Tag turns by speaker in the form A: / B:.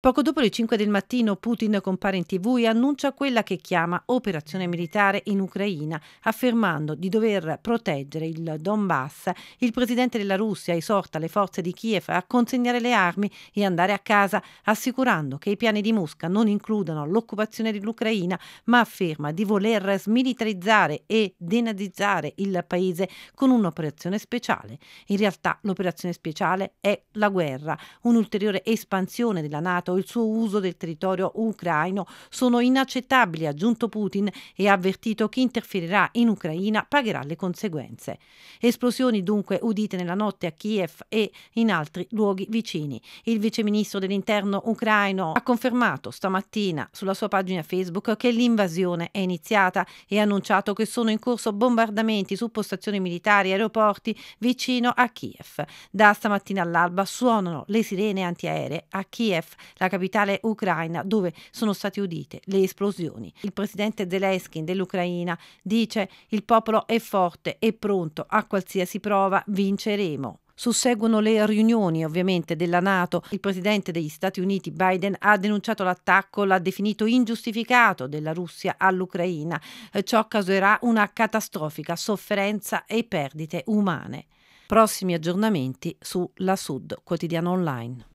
A: Poco dopo le 5 del mattino Putin compare in tv e annuncia quella che chiama operazione militare in Ucraina, affermando di dover proteggere il Donbass. Il presidente della Russia esorta le forze di Kiev a consegnare le armi e andare a casa, assicurando che i piani di Mosca non includano l'occupazione dell'Ucraina, ma afferma di voler smilitarizzare e denazizzare il paese con un'operazione speciale. In realtà l'operazione speciale è la guerra, un'ulteriore espansione della NATO Stato e il suo uso del territorio ucraino sono inaccettabili, ha aggiunto Putin e ha avvertito chi interferirà in Ucraina pagherà le conseguenze. Esplosioni dunque udite nella notte a Kiev e in altri luoghi vicini. Il viceministro dell'interno ucraino ha confermato stamattina sulla sua pagina Facebook che l'invasione è iniziata e ha annunciato che sono in corso bombardamenti su postazioni militari e aeroporti vicino a Kiev. Da stamattina all'alba suonano le sirene antiaeree a Kiev la capitale ucraina, dove sono state udite le esplosioni. Il presidente Zelensky dell'Ucraina dice il popolo è forte e pronto a qualsiasi prova, vinceremo. Susseguono le riunioni ovviamente della Nato. Il presidente degli Stati Uniti Biden ha denunciato l'attacco, l'ha definito ingiustificato della Russia all'Ucraina. Eh, ciò causerà una catastrofica sofferenza e perdite umane. Prossimi aggiornamenti sulla Sud, quotidiano online.